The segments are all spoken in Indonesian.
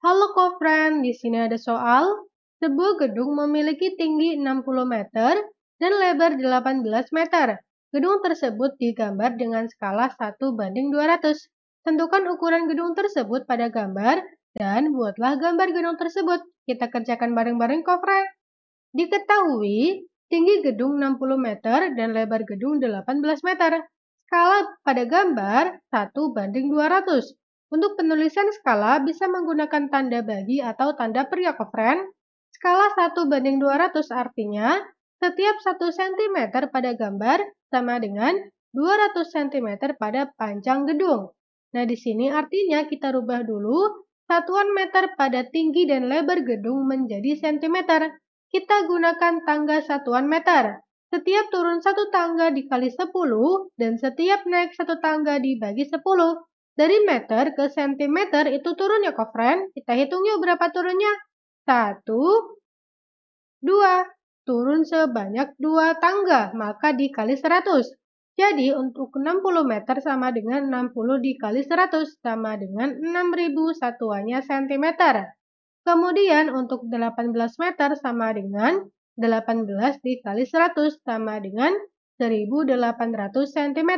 Halo co-friend, di sini ada soal. Sebuah gedung memiliki tinggi 60 meter dan lebar 18 meter. Gedung tersebut digambar dengan skala 1 banding 200. Tentukan ukuran gedung tersebut pada gambar dan buatlah gambar gedung tersebut. Kita kerjakan bareng-bareng co-friend. Diketahui, tinggi gedung 60 meter dan lebar gedung 18 meter. Skala pada gambar 1 banding 200. Untuk penulisan skala bisa menggunakan tanda bagi atau tanda periokovren. Skala 1 banding 200 artinya setiap 1 cm pada gambar sama dengan 200 cm pada panjang gedung. Nah, di sini artinya kita rubah dulu satuan meter pada tinggi dan lebar gedung menjadi cm. Kita gunakan tangga satuan meter. Setiap turun satu tangga dikali 10 dan setiap naik satu tangga dibagi 10. Dari meter ke sentimeter itu turun ya, Kofren. Kita hitung yuk berapa turunnya. Satu, dua. Turun sebanyak dua tangga, maka dikali 100. Jadi untuk 60 meter sama dengan 60 dikali 100 sama dengan 6000 satuannya sentimeter. Kemudian untuk 18 meter sama dengan 18 dikali 100 sama dengan 1800 cm.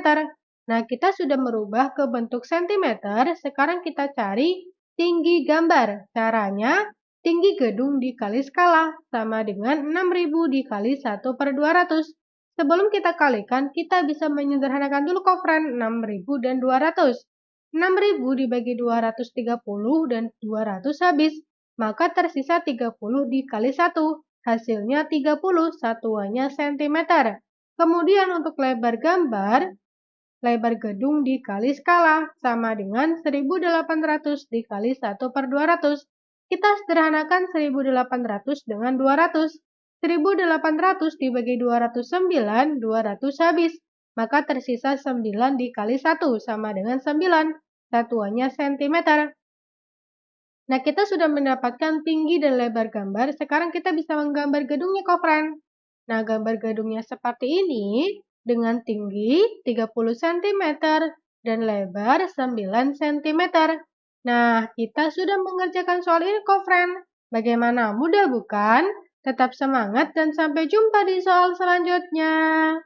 Nah, kita sudah merubah ke bentuk sentimeter, sekarang kita cari tinggi gambar. Caranya, tinggi gedung dikali skala sama dengan 6000 dikali 1 per 200. Sebelum kita kalikan, kita bisa menyederhanakan dulu kofren 6000 dan 200. 6000 dibagi 230 dan 200 habis, maka tersisa 30 dikali 1. Hasilnya 30, satuannya sentimeter. Kemudian untuk lebar gambar, Lebar gedung dikali skala sama dengan 1800 dikali 1 per 200. Kita sederhanakan 1800 dengan 200. 1800 dibagi 209, 200 habis. Maka tersisa 9 dikali 1 sama dengan 9. Satuannya cm. Nah, kita sudah mendapatkan tinggi dan lebar gambar. Sekarang kita bisa menggambar gedungnya, kofren. Nah, gambar gedungnya seperti ini dengan tinggi 30 cm dan lebar 9 cm. Nah, kita sudah mengerjakan soal ini kok, friend. Bagaimana? Mudah bukan? Tetap semangat dan sampai jumpa di soal selanjutnya.